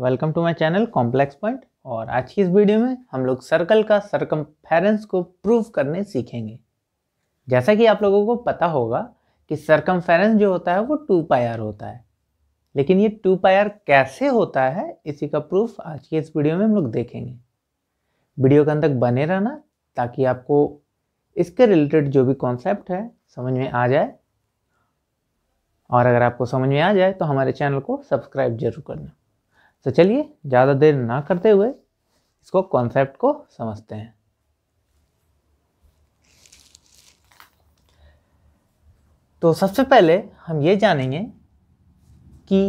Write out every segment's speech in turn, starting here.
welcome to my channel complex point और आज की इस वीडियो में हम लोग सर्कल का सर्कम को प्रूव करने सीखेंगे जैसा कि आप लोगों को पता होगा कि सर्कम जो होता है वो टू पायर होता है लेकिन ये टू पायर कैसे होता है इसी का प्रूफ आज की इस वीडियो में हम लोग देखेंगे वीडियो के अंदर बने रहना ताकि आपको इसके रिलेटेड जो भी कॉन्सेप्ट है समझ में आ जाए और अगर आपको समझ में आ जाए तो हमारे चैनल को सब्सक्राइब जरूर करना तो चलिए ज़्यादा देर ना करते हुए इसको कॉन्सेप्ट को समझते हैं तो सबसे पहले हम ये जानेंगे कि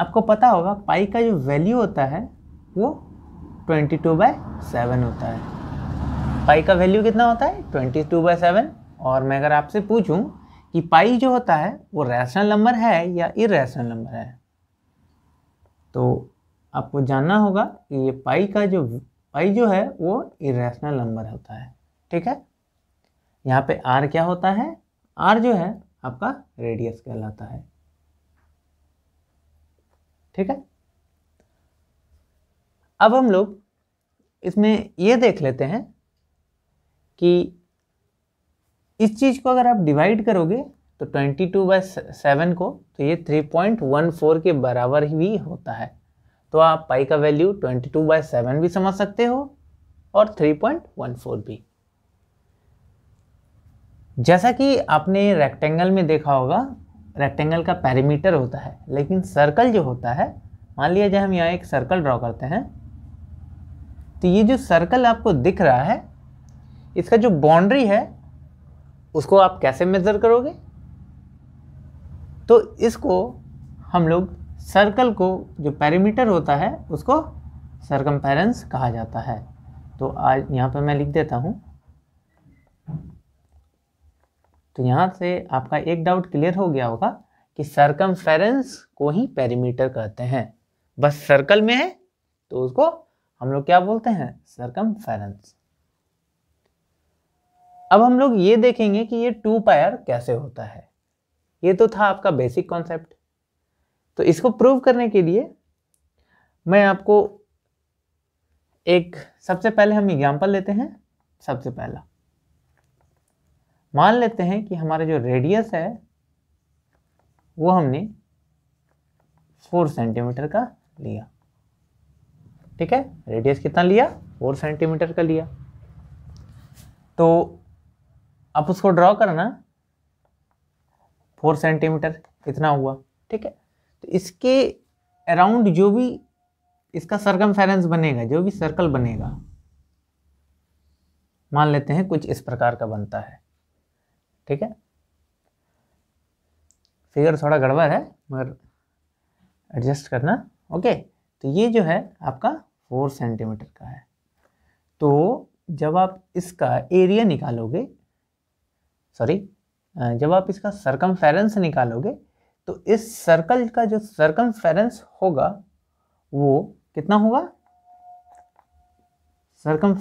आपको पता होगा पाई का जो वैल्यू होता है वो 22 टू बाई सेवन होता है पाई का वैल्यू कितना होता है 22 टू बाई सेवन और मैं अगर आपसे पूछूं कि पाई जो होता है वो रैशनल नंबर है या इरेशनल नंबर है तो आपको जानना होगा कि ये पाई का जो पाई जो है वो इरेशनल नंबर होता है ठीक है यहाँ पे आर क्या होता है आर जो है आपका रेडियस कहलाता है ठीक है अब हम लोग इसमें ये देख लेते हैं कि इस चीज़ को अगर आप डिवाइड करोगे तो 22 टू बाई सेवन को तो ये 3.14 के बराबर ही होता है तो आप पाई का वैल्यू 22 टू बाई सेवन भी समझ सकते हो और 3.14 भी जैसा कि आपने रेक्टेंगल में देखा होगा रेक्टेंगल का पैरीमीटर होता है लेकिन सर्कल जो होता है मान लिया जाए हम यहाँ एक सर्कल ड्रॉ करते हैं तो ये जो सर्कल आपको दिख रहा है इसका जो बाउंड्री है उसको आप कैसे मेज़र करोगे तो इसको हम लोग सर्कल को जो पैरीमीटर होता है उसको सरकम कहा जाता है तो आज यहाँ पर मैं लिख देता हूँ तो यहाँ से आपका एक डाउट क्लियर हो गया होगा कि सरकम को ही पैरीमीटर कहते हैं बस सर्कल में है तो उसको हम लोग क्या बोलते हैं सरकम अब हम लोग ये देखेंगे कि ये टू पायर कैसे होता है ये तो था आपका बेसिक कॉन्सेप्ट तो इसको प्रूव करने के लिए मैं आपको एक सबसे पहले हम एग्जाम्पल लेते हैं सबसे पहला मान लेते हैं कि हमारा जो रेडियस है वो हमने फोर सेंटीमीटर का लिया ठीक है रेडियस कितना लिया फोर सेंटीमीटर का लिया तो आप उसको ड्रॉ करना फोर सेंटीमीटर इतना हुआ ठीक है तो इसके अराउंड जो भी इसका सरकम बनेगा जो भी सर्कल बनेगा मान लेते हैं कुछ इस प्रकार का बनता है ठीक है फिगर थोड़ा गड़बड़ है मगर एडजस्ट करना ओके तो ये जो है आपका फोर सेंटीमीटर का है तो जब आप इसका एरिया निकालोगे सॉरी जब आप इसका सरकम निकालोगे तो इस सर्कल का जो सर्कम होगा वो कितना होगा सर्कम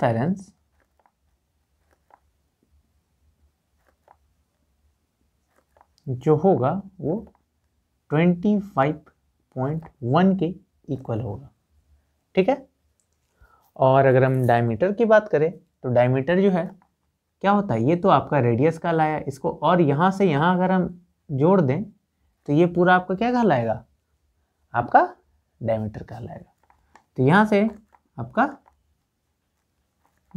जो होगा वो 25.1 के इक्वल होगा ठीक है और अगर हम डायमीटर की बात करें तो डायमीटर जो है क्या होता है ये तो आपका रेडियस का लाया इसको और यहाँ से यहाँ अगर हम जोड़ दें तो ये पूरा आपका क्या कहलाएगा आपका डायमीटर कहलाएगा तो यहाँ से आपका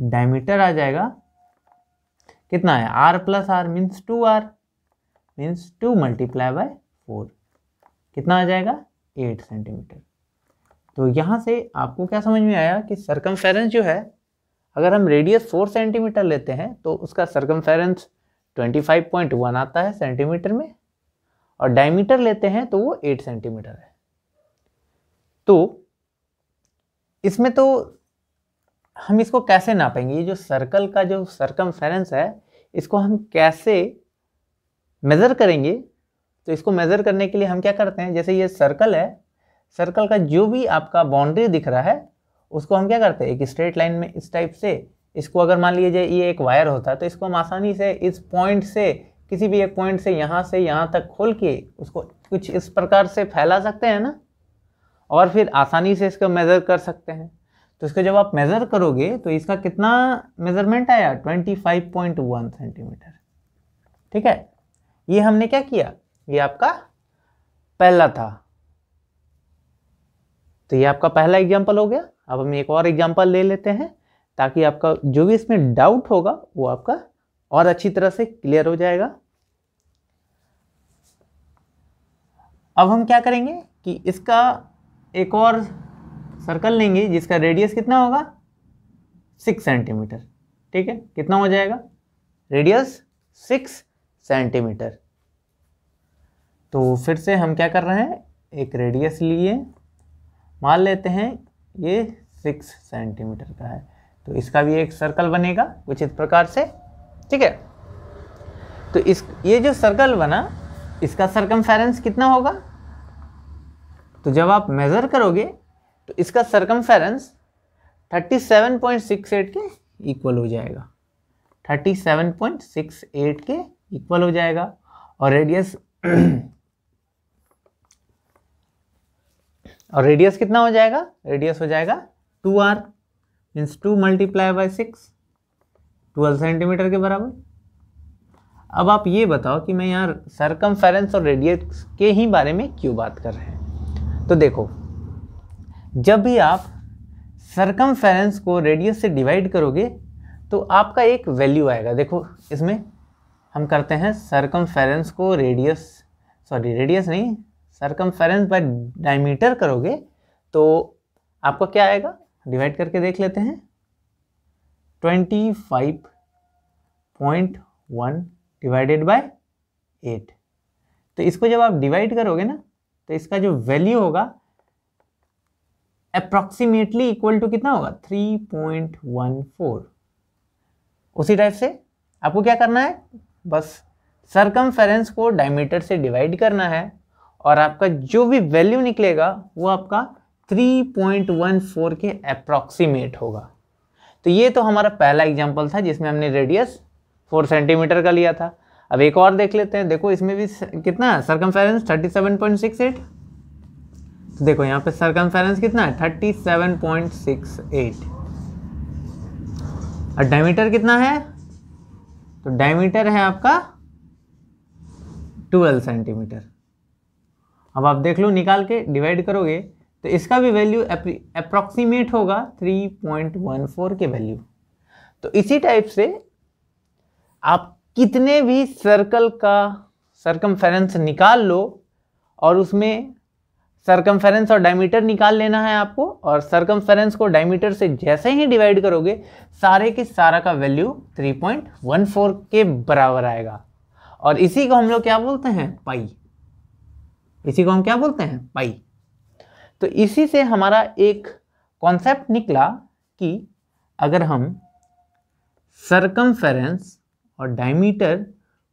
डायमीटर आ जाएगा कितना है R plus R means two R means two multiply by four कितना आ जाएगा एट सेंटीमीटर तो यहाँ से आपको क्या समझ में आया कि सरकम जो है अगर हम रेडियस फोर सेंटीमीटर लेते हैं तो उसका पॉइंट वन आता है सेंटीमीटर में और डायमीटर लेते हैं तो वो एट सेंटीमीटर है तो इसमें तो हम इसको कैसे नापेंगे ये जो सर्कल का जो सरकमफेरेंस है इसको हम कैसे मेज़र करेंगे तो इसको मेज़र करने के लिए हम क्या करते हैं जैसे ये सर्कल है सर्कल का जो भी आपका बाउंड्री दिख रहा है उसको हम क्या करते हैं एक स्ट्रेट लाइन में इस टाइप से इसको अगर मान लीजिए ये एक वायर होता तो इसको हम आसानी से इस पॉइंट से किसी भी एक पॉइंट से यहाँ से यहाँ तक खोल के उसको कुछ इस प्रकार से फैला सकते हैं ना और फिर आसानी से इसको मेज़र कर सकते हैं तो इसको जब आप मेज़र करोगे तो इसका कितना मेज़रमेंट आया 25.1 सेंटीमीटर ठीक है ये हमने क्या किया ये आपका पहला था तो ये आपका पहला एग्जाम्पल हो गया अब हम एक और एग्जाम्पल ले लेते हैं ताकि आपका जो भी इसमें डाउट होगा वो आपका और अच्छी तरह से क्लियर हो जाएगा अब हम क्या करेंगे कि इसका एक और सर्कल लेंगे जिसका रेडियस कितना होगा सिक्स सेंटीमीटर ठीक है कितना हो जाएगा रेडियस सिक्स सेंटीमीटर तो फिर से हम क्या कर रहे हैं एक रेडियस लिए मान लेते हैं ये सिक्स सेंटीमीटर का है तो इसका भी एक सर्कल बनेगा उचित प्रकार से ठीक है तो इस ये जो सर्कल बना इसका सर्कम कितना होगा तो जब आप मेज़र करोगे तो इसका circumference thirty seven point six eight के इक्वल हो जाएगा thirty seven point six eight के इक्वल हो जाएगा और रेडियस और रेडियस कितना हो जाएगा रेडियस हो जाएगा two R means two multiply by six twelve centimetre के बराबर अब आप ये बताओ कि मैं यहाँ सरकम और रेडियस के ही बारे में क्यों बात कर रहे हैं तो देखो जब भी आप सरकम को रेडियस से डिवाइड करोगे तो आपका एक वैल्यू आएगा देखो इसमें हम करते हैं सरकम को रेडियस सॉरी रेडियस नहीं सरकमफेरेंस बाय डायमीटर करोगे तो आपका क्या आएगा डिवाइड करके देख लेते हैं twenty five point one divided by eight तो इसको जब आप डिवाइड करोगे ना तो इसका जो वैल्यू होगा अप्रॉक्सीमेटली इक्वल टू कितना होगा थ्री पॉइंट वन फोर उसी टाइप से आपको क्या करना है बस सरकमफेरेंस को डायमीटर से डिवाइड करना है और आपका जो भी वैल्यू निकलेगा वो आपका 3.14 के अप्रॉक्सीमेट होगा तो ये तो हमारा पहला एग्जाम्पल था जिसमें हमने रेडियस फोर सेंटीमीटर का लिया था अब एक और देख लेते हैं देखो इसमें भी कितना सरकमफेरेंस 37.68 तो देखो यहाँ पे सरकमफेरेंस कितना है थर्टी और डायमीटर कितना है तो डायमीटर है आपका 12 सेंटीमीटर अब आप देख लो निकाल के डिवाइड करोगे तो इसका भी वैल्यू अप्रॉक्सीमेट होगा 3.14 के वैल्यू तो इसी टाइप से आप कितने भी सर्कल का सर्कम निकाल लो और उसमें सर्कम और डायमीटर निकाल लेना है आपको और सर्कम को डायमीटर से जैसे ही डिवाइड करोगे सारे के सारा का वैल्यू 3.14 के बराबर आएगा और इसी को हम लोग क्या बोलते हैं पाई इसी को हम क्या बोलते हैं पाई तो इसी से हमारा एक कॉन्सेप्ट निकला कि अगर हम सरकमफेरेंस और डायमीटर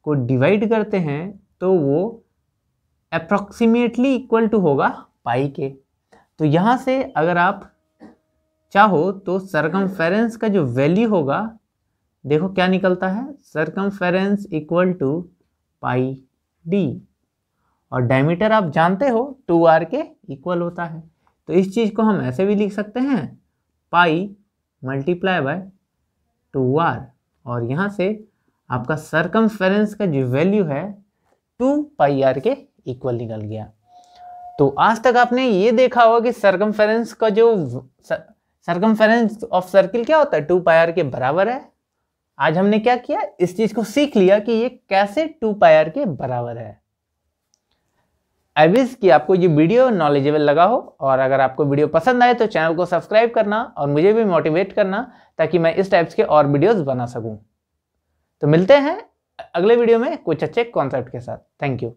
को डिवाइड करते हैं तो वो अप्रॉक्सीमेटली इक्वल टू होगा पाई के तो यहाँ से अगर आप चाहो तो सरकमफेरेंस का जो वैल्यू होगा देखो क्या निकलता है circumference equal to pi D और डायमीटर आप जानते हो टू आर के इक्वल होता है तो इस चीज़ को हम ऐसे भी लिख सकते हैं pi multiply by two R और यहाँ से आपका सरकम का जो वैल्यू है टू पाई आर के इक्वल निकल गया तो आज तक आपने ये देखा होगा कि सरकम का जो सरकम ऑफ सर्किल क्या होता है टू पाई आर के बराबर है आज हमने क्या किया इस चीज़ को सीख लिया कि ये कैसे टू पाई आर के बराबर है आई विश कि आपको ये वीडियो नॉलेजेबल लगा हो और अगर आपको वीडियो पसंद आए तो चैनल को सब्सक्राइब करना और मुझे भी मोटिवेट करना ताकि मैं इस टाइप्स के और वीडियोस बना सकूं तो मिलते हैं अगले वीडियो में कुछ अच्छे कॉन्सेप्ट के साथ थैंक यू